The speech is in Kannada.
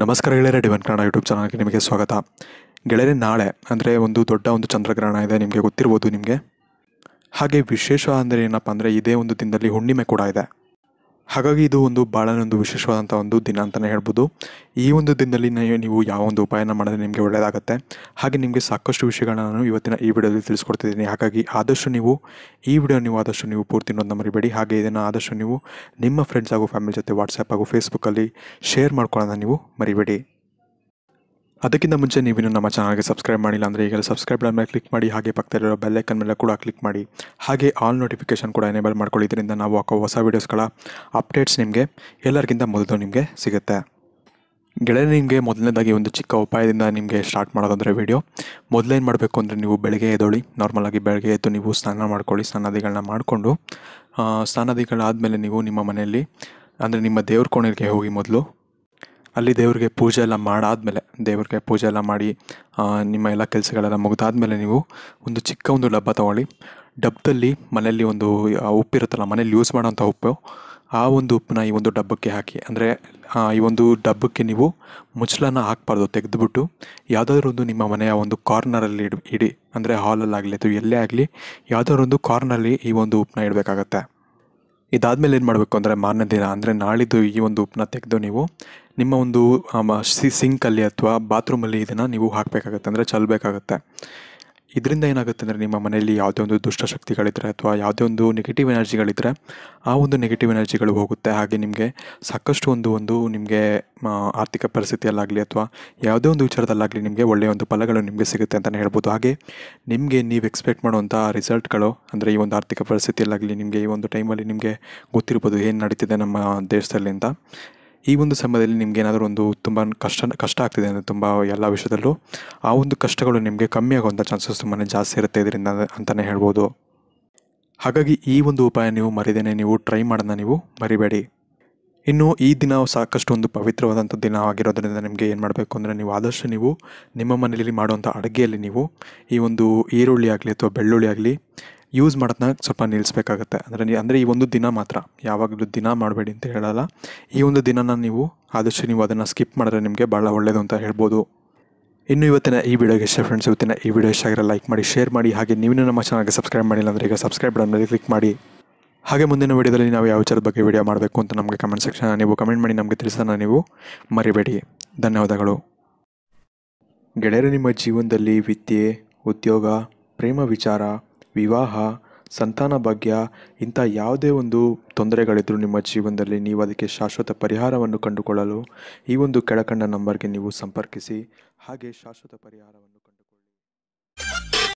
ನಮಸ್ಕಾರ ಗೆಳೆಯರೆ ಡಿವನ್ ಕನ್ನಡ ಯೂಟ್ಯೂಬ್ ಚಾನಲ್ಗೆ ನಿಮಗೆ ಸ್ವಾಗತ ಗೆಳೆಯರೆ ನಾಳೆ ಅಂದರೆ ಒಂದು ದೊಡ್ಡ ಒಂದು ಚಂದ್ರಗ್ರಹಣ ಇದೆ ನಿಮಗೆ ಗೊತ್ತಿರ್ಬೋದು ನಿಮಗೆ ಹಾಗೆ ವಿಶೇಷ ಅಂದರೆ ಏನಪ್ಪ ಅಂದರೆ ಇದೇ ಒಂದು ದಿನದಲ್ಲಿ ಹುಣ್ಣಿಮೆ ಕೂಡ ಇದೆ ಹಾಗಾಗಿ ಇದು ಒಂದು ಭಾಳನೊಂದು ವಿಶೇಷವಾದಂಥ ಒಂದು ದಿನ ಅಂತಲೇ ಹೇಳ್ಬೋದು ಈ ಒಂದು ದಿನದಲ್ಲಿ ನೀವು ಯಾವ ಒಂದು ಉಪಾಯನ ಮಾಡಿದ್ರೆ ನಿಮಗೆ ಒಳ್ಳೆಯದಾಗುತ್ತೆ ಹಾಗೆ ನಿಮಗೆ ಸಾಕಷ್ಟು ವಿಷಯಗಳನ್ನ ನಾನು ಇವತ್ತಿನ ಈ ವಿಡಿಯೋದಲ್ಲಿ ತಿಳಿಸ್ಕೊಡ್ತಿದ್ದೀನಿ ಹಾಗಾಗಿ ಆದಷ್ಟು ನೀವು ಈ ವಿಡಿಯೋ ನೀವು ಆದಷ್ಟು ನೀವು ಪೂರ್ತಿ ನೋಡಿದ ಮರಿಬೇಡಿ ಹಾಗೆ ಇದನ್ನು ಆದಷ್ಟು ನೀವು ನಿಮ್ಮ ಫ್ರೆಂಡ್ಸ್ ಹಾಗೂ ಫ್ಯಾಮಿಲಿ ಜೊತೆ ವಾಟ್ಸಪ್ ಹಾಗೂ ಫೇಸ್ಬುಕ್ಕಲ್ಲಿ ಶೇರ್ ಮಾಡ್ಕೊಳ್ಳೋದನ್ನ ನೀವು ಮರಿಬೇಡಿ ಅದಕ್ಕಿಂತ ಮುಂಚೆ ನೀವು ನಮ್ಮ ಚಾನಲ್ಗೆ ಸಬ್ಸ್ಕ್ರೈಬ್ ಮಾಡಿಲ್ಲ ಅಂದರೆ ಈಗ ಸಬ್ಸ್ಕ್ರೈಬ್ ಮೇಲೆ ಕ್ಲಿಕ್ ಮಾಡಿ ಹಾಗೆ ಪಕ್ಕದಲ್ಲಿರೋ ಐಕನ್ ಮೇಲೆ ಕೂಡ ಕ್ಲಿಕ್ ಮಾಡಿ ಹಾಗೆ ಆಲ್ ನೋಟಿಫಿಕೇಷನ್ ಕೂಡ ಎನೇಬಲ್ ಮಾಡ್ಕೊಳ್ಳಿ ಇದರಿಂದ ನಾವು ಹಾಕೋ ಹೊಸ ವೀಡಿಯೋಸ್ಗಳ ಅಪ್ಡೇಟ್ಸ್ ನಿಮಗೆ ಎಲ್ಲರಿಗಿಂತ ಮೊದಲು ನಿಮಗೆ ಸಿಗುತ್ತೆ ಗೆಳೆಯ ನಿಮಗೆ ಮೊದಲನೇದಾಗಿ ಒಂದು ಚಿಕ್ಕ ಉಪಾಯದಿಂದ ನಿಮಗೆ ಸ್ಟಾರ್ಟ್ ಮಾಡೋದಂದರೆ ವೀಡಿಯೋ ಮೊದಲೇನು ಮಾಡಬೇಕು ಅಂದರೆ ನೀವು ಬೆಳಗ್ಗೆ ಎದ್ದೋಳಿ ನಾರ್ಮಲಾಗಿ ಬೆಳಗ್ಗೆ ಎದ್ದು ನೀವು ಸ್ನಾನ ಮಾಡ್ಕೊಳ್ಳಿ ಸ್ನಾನಾದಿಗಳನ್ನ ಮಾಡಿಕೊಂಡು ಸ್ನಾನಾದಿಗಳಾದಮೇಲೆ ನೀವು ನಿಮ್ಮ ಮನೆಯಲ್ಲಿ ಅಂದರೆ ನಿಮ್ಮ ದೇವ್ರ ಕೋಣೆಗೆ ಹೋಗಿ ಮೊದಲು ಅಲ್ಲಿ ದೇವ್ರಿಗೆ ಪೂಜೆ ಎಲ್ಲ ಮಾಡಾದಮೇಲೆ ದೇವ್ರಿಗೆ ಪೂಜೆ ಎಲ್ಲ ಮಾಡಿ ನಿಮ್ಮ ಎಲ್ಲ ಕೆಲಸಗಳೆಲ್ಲ ಮುಗಿದಾದ್ಮೇಲೆ ನೀವು ಒಂದು ಚಿಕ್ಕ ಒಂದು ಡಬ್ಬ ತೊಗೊಳ್ಳಿ ಡಬ್ಬದಲ್ಲಿ ಮನೆಯಲ್ಲಿ ಒಂದು ಉಪ್ಪಿರುತ್ತಲ್ಲ ಮನೇಲಿ ಯೂಸ್ ಮಾಡೋಂಥ ಉಪ್ಪು ಆ ಒಂದು ಉಪ್ಪನ್ನ ಈ ಒಂದು ಡಬ್ಬಕ್ಕೆ ಹಾಕಿ ಅಂದರೆ ಈ ಒಂದು ಡಬ್ಬಕ್ಕೆ ನೀವು ಮುಚ್ಚಳನ ಹಾಕ್ಬಾರ್ದು ತೆಗೆದುಬಿಟ್ಟು ಯಾವುದಾದ್ರೂ ಒಂದು ನಿಮ್ಮ ಮನೆಯ ಒಂದು ಕಾರ್ನರಲ್ಲಿ ಇಡ್ ಇಡಿ ಅಂದರೆ ಹಾಲಲ್ಲಾಗಲಿ ಅಥವಾ ಎಲ್ಲೇ ಆಗಲಿ ಯಾವುದಾದ್ರು ಒಂದು ಕಾರ್ನರಲ್ಲಿ ಈ ಒಂದು ಉಪ್ಪನ್ನ ಇಡಬೇಕಾಗತ್ತೆ ಇದಾದಮೇಲೆ ಏನು ಮಾಡಬೇಕು ಅಂದರೆ ಮಾರನೇ ದಿನ ಅಂದರೆ ನಾಳಿದ್ದು ಈ ಒಂದು ಉಪ್ಪನ್ನ ತೆಗೆದು ನೀವು ನಿಮ್ಮ ಒಂದು ಸಿಂಕಲ್ಲಿ ಅಥವಾ ಬಾತ್ರೂಮಲ್ಲಿ ಇದನ್ನು ನೀವು ಹಾಕಬೇಕಾಗತ್ತೆ ಅಂದರೆ ಚಲಬೇಕಾಗತ್ತೆ ಇದರಿಂದ ಏನಾಗುತ್ತೆ ಅಂದರೆ ನಿಮ್ಮ ಮನೆಯಲ್ಲಿ ಯಾವುದೇ ಒಂದು ದುಷ್ಟಶಕ್ತಿಗಳಿದ್ದರೆ ಅಥವಾ ಯಾವುದೇ ಒಂದು ನೆಗೆಟಿವ್ ಎನರ್ಜಿಗಳಿದ್ದರೆ ಆ ಒಂದು ನೆಗೆಟಿವ್ ಎನರ್ಜಿಗಳು ಹೋಗುತ್ತೆ ಹಾಗೆ ನಿಮಗೆ ಸಾಕಷ್ಟು ಒಂದು ಒಂದು ನಿಮಗೆ ಆರ್ಥಿಕ ಪರಿಸ್ಥಿತಿಯಲ್ಲಾಗಲಿ ಅಥವಾ ಯಾವುದೇ ಒಂದು ವಿಚಾರದಲ್ಲಾಗಲಿ ನಿಮಗೆ ಒಳ್ಳೆಯ ಒಂದು ಫಲಗಳು ನಿಮಗೆ ಸಿಗುತ್ತೆ ಅಂತಲೇ ಹೇಳ್ಬೋದು ಹಾಗೆ ನಿಮಗೆ ನೀವು ಎಕ್ಸ್ಪೆಕ್ಟ್ ಮಾಡುವಂಥ ರಿಸಲ್ಟ್ಗಳು ಅಂದರೆ ಈ ಒಂದು ಆರ್ಥಿಕ ಪರಿಸ್ಥಿತಿಯಲ್ಲಾಗಲಿ ನಿಮಗೆ ಈ ಒಂದು ಟೈಮಲ್ಲಿ ನಿಮಗೆ ಗೊತ್ತಿರ್ಬೋದು ಏನು ನಡೀತಿದೆ ನಮ್ಮ ದೇಶದಲ್ಲಿ ಅಂತ ಈ ಒಂದು ಸಮಯದಲ್ಲಿ ಏನಾದರೂ ಒಂದು ತುಂಬ ಕಷ್ಟ ಕಷ್ಟ ಆಗ್ತಿದೆ ಅಂದರೆ ತುಂಬ ಎಲ್ಲ ವಿಷಯದಲ್ಲೂ ಆ ಒಂದು ಕಷ್ಟಗಳು ನಿಮಗೆ ಕಮ್ಮಿ ಆಗುವಂಥ ಚಾನ್ಸಸ್ ತುಂಬಾ ಜಾಸ್ತಿ ಇರುತ್ತೆ ಇದರಿಂದ ಅಂತಲೇ ಹೇಳ್ಬೋದು ಹಾಗಾಗಿ ಈ ಒಂದು ಉಪಾಯ ನೀವು ಮರಿದೇನೆ ನೀವು ಟ್ರೈ ಮಾಡೋದನ್ನ ನೀವು ಮರಿಬೇಡಿ ಇನ್ನು ಈ ದಿನ ಸಾಕಷ್ಟು ಒಂದು ಪವಿತ್ರವಾದಂಥ ದಿನ ಆಗಿರೋದರಿಂದ ನಿಮಗೆ ಏನು ಮಾಡಬೇಕು ಅಂದರೆ ನೀವು ಆದಷ್ಟು ನೀವು ನಿಮ್ಮ ಮನೆಯಲ್ಲಿ ಮಾಡುವಂಥ ಅಡುಗೆಯಲ್ಲಿ ನೀವು ಈ ಒಂದು ಈರುಳ್ಳಿ ಆಗಲಿ ಅಥವಾ ಬೆಳ್ಳುಳ್ಳಿ ಆಗಲಿ ಯೂಸ್ ಮಾಡೋದನ್ನ ಸ್ವಲ್ಪ ನಿಲ್ಲಿಸ್ಬೇಕಾಗತ್ತೆ ಅಂದರೆ ಅಂದರೆ ಈ ಒಂದು ದಿನ ಮಾತ್ರ ಯಾವಾಗಲೂ ದಿನ ಮಾಡಬೇಡಿ ಅಂತ ಹೇಳಲ್ಲ ಈ ಒಂದು ದಿನನ ನೀವು ಆದಷ್ಟು ನೀವು ಅದನ್ನು ಸ್ಕಿಪ್ ಮಾಡಿದ್ರೆ ನಿಮಗೆ ಭಾಳ ಒಳ್ಳೆಯದು ಅಂತ ಹೇಳ್ಬೋದು ಇನ್ನು ಇವತ್ತಿನ ಈ ವಿಡಿಯೋಗೆ ಇಷ್ಟ ಫ್ರೆಂಡ್ಸ್ ಇವತ್ತಿನ ಈ ವಿಡಿಯೋ ಇಷ್ಟ ಆಗಿರೋ ಲೈಕ್ ಮಾಡಿ ಶೇರ್ ಮಾಡಿ ಹಾಗೆ ನೀವು ನಮ್ಮ ಚಾನಲ್ಗೆ ಸಬ್ಸ್ಕ್ರೈಬ್ ಮಾಡಿಲ್ಲ ಅಂದರೆ ಈಗ ಸಬ್ಸ್ಕ್ರೈಬ್ ಮೇಲೆ ಕ್ಲಿಕ್ ಮಾಡಿ ಹಾಗೆ ಮುಂದಿನ ವೀಡಿಯೋದಲ್ಲಿ ನಾವು ಯಾವ ವಿಚಾರದ ಬಗ್ಗೆ ವಿಡಿಯೋ ಮಾಡಬೇಕು ಅಂತ ನಮಗೆ ಕಮೆಂಟ್ ಸೆಕ್ಷನ್ ನೀವು ಕಮೆಂಟ್ ಮಾಡಿ ನಮಗೆ ತಿಳಿಸೋಣ ನೀವು ಮರಿಬೇಡಿ ಧನ್ಯವಾದಗಳು ಗೆಳೆಯರು ನಿಮ್ಮ ಜೀವನದಲ್ಲಿ ವಿದ್ಯೆ ಉದ್ಯೋಗ ಪ್ರೇಮ ವಿಚಾರ ವಿವಾಹ ಸಂತಾನ ಭಾಗ್ಯ ಇಂಥ ಯಾವುದೇ ಒಂದು ತೊಂದರೆಗಳಿದ್ದರೂ ನಿಮ್ಮ ಜೀವನದಲ್ಲಿ ನೀವು ಅದಕ್ಕೆ ಶಾಶ್ವತ ಪರಿಹಾರವನ್ನು ಕಂಡುಕೊಳ್ಳಲು ಈ ಒಂದು ಕೆಳಕಂಡ ನಂಬರ್ಗೆ ನೀವು ಸಂಪರ್ಕಿಸಿ ಹಾಗೆ ಶಾಶ್ವತ ಪರಿಹಾರವನ್ನು ಕಂಡು